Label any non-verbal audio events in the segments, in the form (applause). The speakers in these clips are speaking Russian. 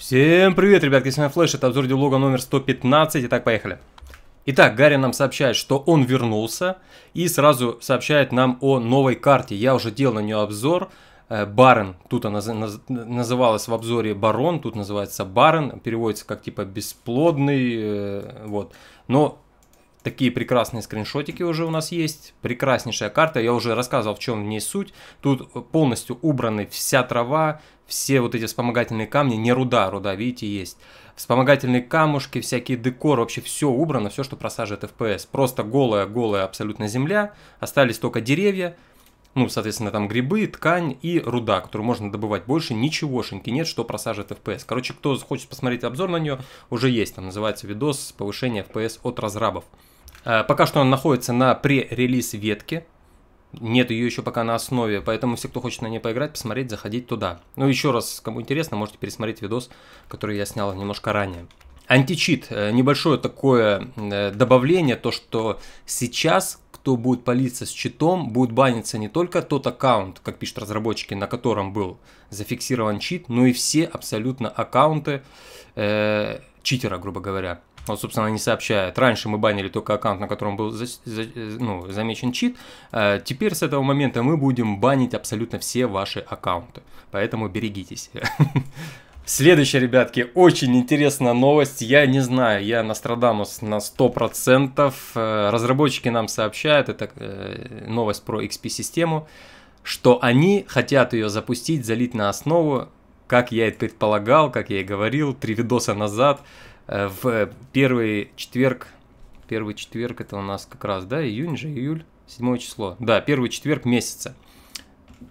Всем привет, ребятки, с вами Флэш, это обзор диалога номер 115, итак, поехали. Итак, Гарри нам сообщает, что он вернулся и сразу сообщает нам о новой карте. Я уже делал на нее обзор, э, Барон, тут она называлась в обзоре Барон, тут называется барон. переводится как типа бесплодный, э, вот. Но Такие прекрасные скриншотики уже у нас есть. Прекраснейшая карта. Я уже рассказывал, в чем в ней суть. Тут полностью убраны вся трава, все вот эти вспомогательные камни. Не руда, руда, видите, есть. Вспомогательные камушки, всякие декор. Вообще все убрано, все, что просаживает FPS. Просто голая-голая абсолютно земля. Остались только деревья. Ну, соответственно, там грибы, ткань и руда, которую можно добывать. Больше ничегошеньки нет, что просаживает FPS. Короче, кто хочет посмотреть обзор на нее, уже есть. Там называется видос «Повышение FPS от разрабов». Э, пока что он находится на пререлиз ветке. Нет ее еще пока на основе, поэтому все, кто хочет на ней поиграть, посмотреть, заходить туда. Ну, еще раз, кому интересно, можете пересмотреть видос, который я снял немножко ранее. Античит. Э, небольшое такое э, добавление, то что сейчас кто будет палиться с читом, будет баниться не только тот аккаунт, как пишут разработчики, на котором был зафиксирован чит, но и все абсолютно аккаунты э, читера, грубо говоря. Вот, собственно, они сообщают. Раньше мы банили только аккаунт, на котором был за, за, ну, замечен чит. Э, теперь с этого момента мы будем банить абсолютно все ваши аккаунты. Поэтому берегитесь. (laughs) Следующая, ребятки, очень интересная новость. Я не знаю, я Нострадамус на 100%. Э, разработчики нам сообщают, это э, новость про XP-систему, что они хотят ее запустить, залить на основу, как я и предполагал, как я и говорил, три видоса назад – Э, в первый четверг, первый четверг это у нас как раз, да, июнь же, июль, седьмое число, да, первый четверг месяца.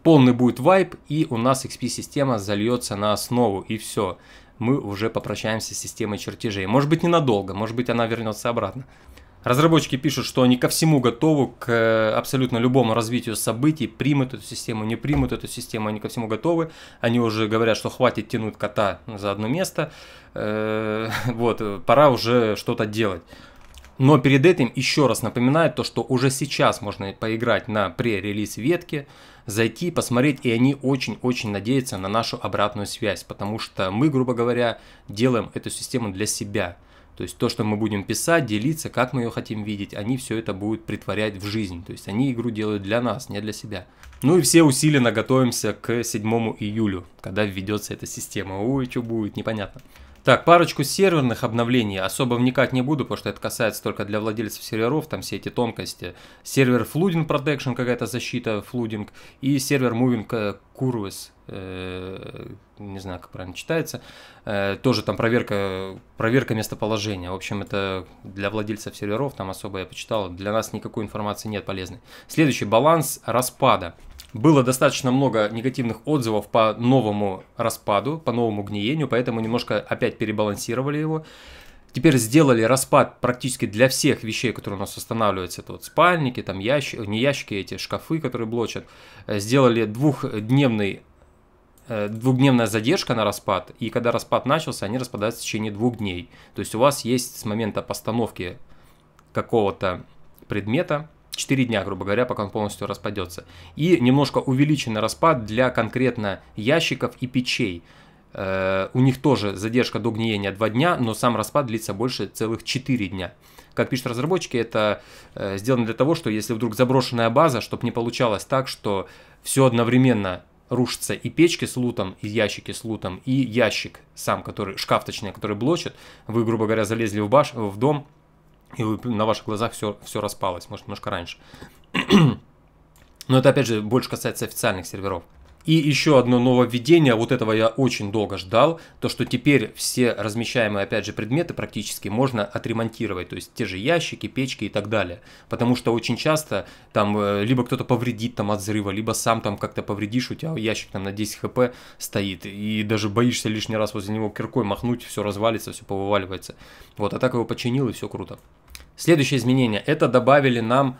Полный будет вайп, и у нас XP-система зальется на основу, и все. Мы уже попрощаемся с системой чертежей. Может быть, ненадолго, может быть, она вернется обратно. Разработчики пишут, что они ко всему готовы, к э, абсолютно любому развитию событий, примут эту систему, не примут эту систему, они ко всему готовы. Они уже говорят, что хватит тянуть кота за одно место, э, (laughs) вот, э, пора уже что-то делать. Но перед этим еще раз напоминаю то, что уже сейчас можно поиграть на пререлиз ветки, зайти, посмотреть, и они очень-очень надеются на нашу обратную связь, потому что мы, грубо говоря, делаем эту систему для себя – то есть то, что мы будем писать, делиться, как мы ее хотим видеть, они все это будут притворять в жизнь. То есть они игру делают для нас, не для себя. Ну и все усиленно готовимся к 7 июлю, когда введется эта система. Ой, что будет, непонятно. Так, парочку серверных обновлений особо вникать не буду, потому что это касается только для владельцев серверов, там все эти тонкости. Сервер Flooding Protection, какая-то защита Flooding, и сервер Moving э, Curves, э, не знаю, как правильно читается, э, тоже там проверка, проверка местоположения. В общем, это для владельцев серверов, там особо я почитал, для нас никакой информации нет полезной. Следующий, баланс распада. Было достаточно много негативных отзывов по новому распаду, по новому гниению, поэтому немножко опять перебалансировали его. Теперь сделали распад практически для всех вещей, которые у нас останавливаются. Это вот спальники, там ящики, не ящики эти, шкафы, которые блочат. Э, сделали двухдневный э, двухдневная задержка на распад, и когда распад начался, они распадаются в течение двух дней. То есть у вас есть с момента постановки какого-то предмета 4 дня, грубо говоря, пока он полностью распадется. И немножко увеличенный распад для конкретно ящиков и печей. Э, у них тоже задержка до гниения 2 дня, но сам распад длится больше целых 4 дня. Как пишут разработчики, это э, сделано для того, что если вдруг заброшенная база, чтобы не получалось так, что все одновременно рушится и печки с лутом, и ящики с лутом, и ящик сам, который шкаф, точнее, который блочит. Вы, грубо говоря, залезли в, баш, в дом, и вы, на ваших глазах все, все распалось, может, немножко раньше. (clears throat) Но это, опять же, больше касается официальных серверов. И еще одно нововведение, вот этого я очень долго ждал, то что теперь все размещаемые, опять же, предметы практически можно отремонтировать, то есть те же ящики, печки и так далее. Потому что очень часто там э, либо кто-то повредит там от взрыва, либо сам там как-то повредишь, у тебя ящик там на 10 хп стоит, и даже боишься лишний раз возле него киркой махнуть, все развалится, все повываливается. Вот, а так его починил и все круто. Следующее изменение – это добавили нам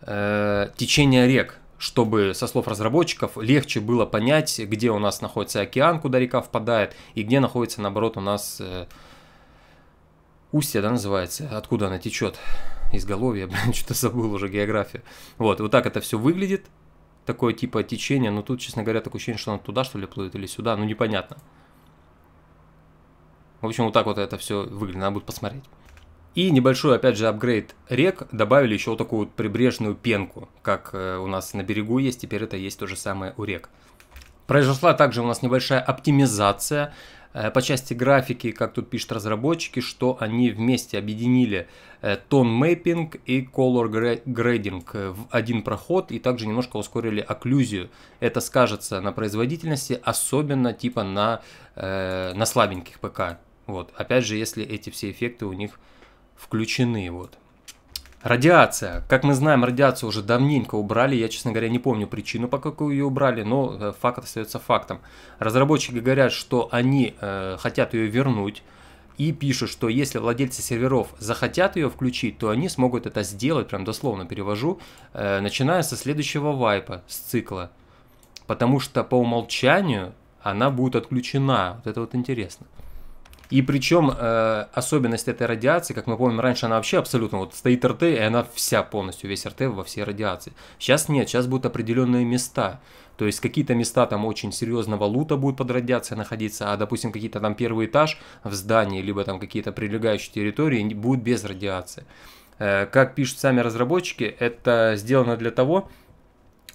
э, течение рек, чтобы, со слов разработчиков, легче было понять, где у нас находится океан, куда река впадает, и где находится, наоборот, у нас э, устье, да, называется, откуда она течет. Изголовье, (laughs) блин, что-то забыл уже географию. Вот, вот так это все выглядит, такое типа течение, но тут, честно говоря, такое ощущение, что она туда, что ли, плывет или сюда, ну непонятно. В общем, вот так вот это все выглядит, надо будет посмотреть. И небольшой, опять же, апгрейд рек добавили еще вот такую вот прибрежную пенку, как э, у нас на берегу есть, теперь это есть то же самое у рек. Произошла также у нас небольшая оптимизация э, по части графики, как тут пишут разработчики, что они вместе объединили э, тон мейпинг и color grading в один проход и также немножко ускорили окклюзию. Это скажется на производительности, особенно типа на, на слабеньких ПК. Вот. Опять же, если эти все эффекты у них включены. Вот. Радиация. Как мы знаем, радиацию уже давненько убрали. Я, честно говоря, не помню причину, по какой ее убрали, но э, факт остается фактом. Разработчики говорят, что они э, хотят ее вернуть и пишут, что если владельцы серверов захотят ее включить, то они смогут это сделать, прям дословно перевожу, э, начиная со следующего вайпа, с цикла. Потому что по умолчанию она будет отключена. Вот это вот интересно. И причем э, особенность этой радиации, как мы помним, раньше она вообще абсолютно вот стоит РТ, и она вся полностью, весь РТ во всей радиации. Сейчас нет, сейчас будут определенные места. То есть какие-то места там очень серьезного лута будет под радиацией находиться, а, допустим, какие-то там первый этаж в здании, либо там какие-то прилегающие территории будут без радиации. Э, как пишут сами разработчики, это сделано для того, чтобы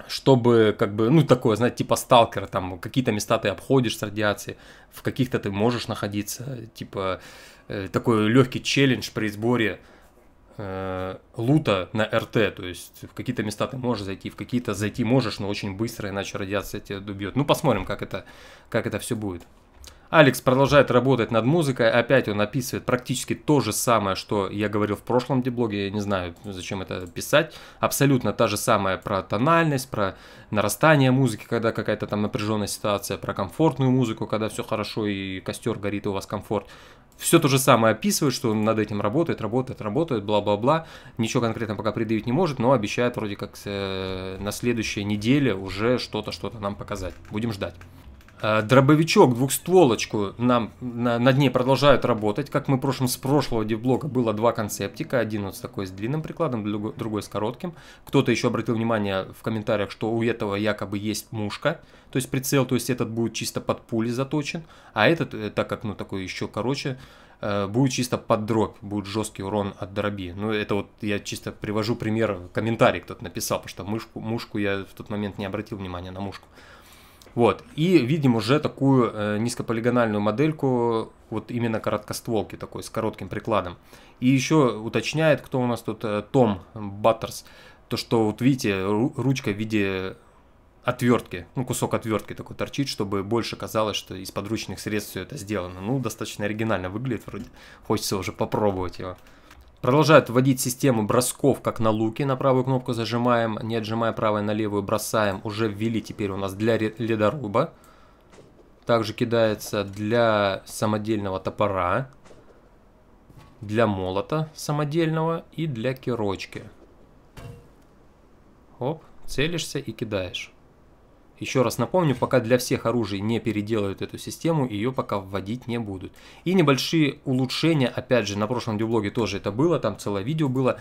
чтобы как бы, ну, такое, знаете, типа сталкера, там, какие-то места ты обходишь с радиацией, в каких-то ты можешь находиться, типа, э, такой легкий челлендж при сборе э, лута на РТ, то есть в какие-то места ты можешь зайти, в какие-то зайти можешь, но очень быстро, иначе радиация тебя добьет. Ну, посмотрим, как это, как это все будет. Алекс продолжает работать над музыкой, опять он описывает практически то же самое, что я говорил в прошлом деблоге, я не знаю, зачем это писать, абсолютно та же самая про тональность, про нарастание музыки, когда какая-то там напряженная ситуация, про комфортную музыку, когда все хорошо и костер горит, и у вас комфорт. Все то же самое описывает, что он над этим работает, работает, работает, бла-бла-бла. Ничего конкретно пока предъявить не может, но обещает вроде как э, на следующей неделе уже что-то, что-то нам показать. Будем ждать. Э, дробовичок, двухстволочку нам на, на дне продолжают работать. Как мы в прошлом, с прошлого девблока было два концептика. Один вот такой с длинным прикладом, другой с коротким. Кто-то еще обратил внимание в комментариях, что у этого якобы есть мушка. То есть прицел, то есть этот будет чисто под пули заточен. А этот, э, так как ну такой еще короче, э, будет чисто под дробь, будет жесткий урон от дроби. Ну, это вот я чисто привожу пример, комментарий кто-то написал, потому что мышку, мушку я в тот момент не обратил внимания на мушку. Вот, и видим уже такую э, низкополигональную модельку, вот именно короткостволки такой, с коротким прикладом. И еще уточняет, кто у нас тут, э, Том Баттерс, то, что вот видите, ручка в виде отвертки, ну, кусок отвертки такой торчит, чтобы больше казалось, что из подручных средств все это сделано. Ну, достаточно оригинально выглядит вроде, хочется уже попробовать его. Продолжают вводить систему бросков, как на луке. На правую кнопку зажимаем, не отжимая правой на левую, бросаем. Уже ввели теперь у нас для ледоруба. Также кидается для самодельного топора, для молота самодельного и для кирочки. Оп, целишься и кидаешь. Еще раз напомню, пока для всех оружий не переделают эту систему, ее пока вводить не будут. И небольшие улучшения, опять же, на прошлом дюблоге тоже это было, там целое видео было,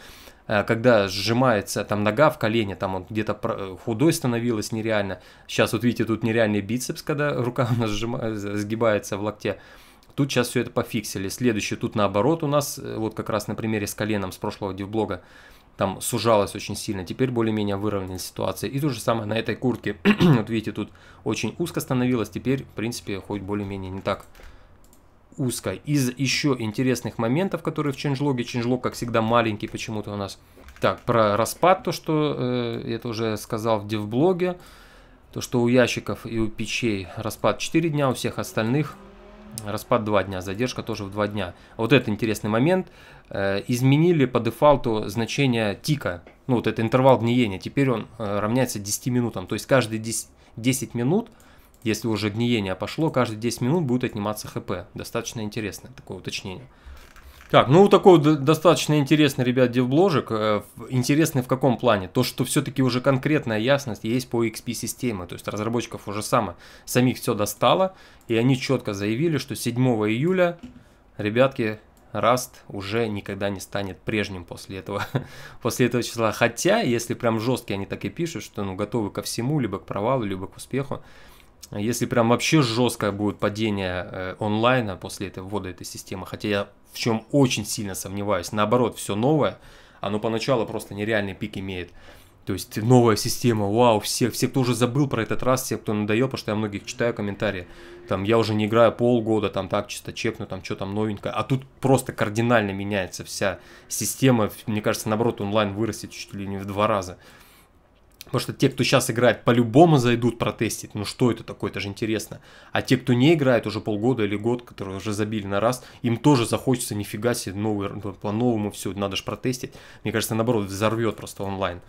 э, когда сжимается там нога в колене, там он где-то э, худой становилось нереально. Сейчас вот видите, тут нереальный бицепс, когда (laughs) рука у нас сжимается, э, сгибается в локте. Тут сейчас все это пофиксили. Следующее тут наоборот у нас, вот как раз на примере с коленом с прошлого дивблога, там сужалась очень сильно. Теперь более-менее выровнена ситуация. И то же самое на этой куртке. (clears throat) вот видите, тут очень узко становилось. Теперь, в принципе, хоть более-менее не так узко. Из еще интересных моментов, которые в ченджлоге. Ченджлог, как всегда, маленький почему-то у нас. Так, про распад, то, что э, я тоже сказал в девблоге. То, что у ящиков и у печей распад 4 дня, у всех остальных распад 2 дня, задержка тоже в 2 дня. Вот это интересный момент. Э, изменили по дефолту значение тика, ну вот это интервал гниения, теперь он э, равняется 10 минутам, то есть каждые 10, 10 минут, если уже гниение пошло, каждые 10 минут будет отниматься хп. Достаточно интересное такое уточнение. Так, ну такой достаточно интересный, ребят, девбложек. Э, интересный в каком плане? То, что все-таки уже конкретная ясность есть по XP-системе. То есть разработчиков уже само, самих все достало. И они четко заявили, что 7 июля, ребятки, Раст уже никогда не станет прежним после этого, (laughs) после этого числа. Хотя, если прям жесткие они так и пишут, что ну, готовы ко всему, либо к провалу, либо к успеху, если прям вообще жесткое будет падение э, онлайна после этого ввода этой системы, хотя я в чем очень сильно сомневаюсь, наоборот, все новое, оно поначалу просто нереальный пик имеет. То есть новая система, вау, все, все, кто уже забыл про этот раз, все, кто надоел, потому что я многих читаю комментарии. Там я уже не играю полгода, там так чисто чекну, там что там новенькое. А тут просто кардинально меняется вся система. Мне кажется, наоборот, онлайн вырастет чуть ли не в два раза. Потому что те, кто сейчас играет, по-любому зайдут протестить. Ну что это такое, это же интересно. А те, кто не играет уже полгода или год, которые уже забили на раз, им тоже захочется нифига себе новый, по-новому все, надо же протестить. Мне кажется, наоборот, взорвет просто онлайн.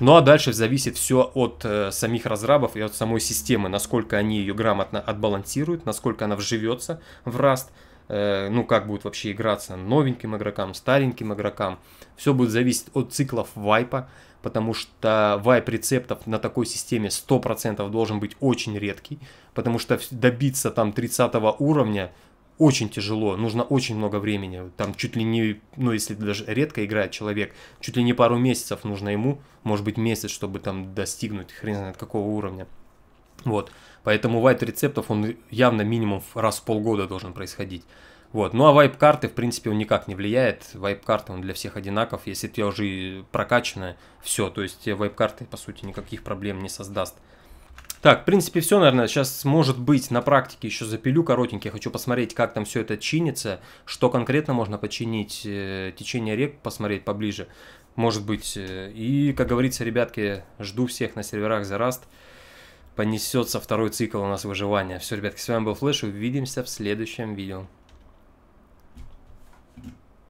Ну а дальше зависит все от э, самих разрабов и от самой системы, насколько они ее грамотно отбалансируют, насколько она вживется в Rust, э, ну как будет вообще играться новеньким игрокам, стареньким игрокам. Все будет зависеть от циклов вайпа, потому что вайп рецептов на такой системе 100% должен быть очень редкий, потому что добиться там 30 уровня очень тяжело, нужно очень много времени, там чуть ли не, ну если даже редко играет человек, чуть ли не пару месяцев нужно ему, может быть месяц, чтобы там достигнуть хрен знает какого уровня. Вот, поэтому вайт рецептов, он явно минимум раз в полгода должен происходить. Вот. Ну а вайп-карты, в принципе, он никак не влияет. Вайп-карты, он для всех одинаков. Если ты уже прокачанная, все, то есть э, вайп-карты, по сути, никаких проблем не создаст. Так, в принципе, все, наверное, сейчас, может быть, на практике еще запилю коротенький. хочу посмотреть, как там все это чинится, что конкретно можно починить, э, течение рек посмотреть поближе, может быть. Э, и, как говорится, ребятки, жду всех на серверах за раст, Понесется второй цикл у нас выживания. Все, ребятки, с вами был Флэш, увидимся в следующем видео.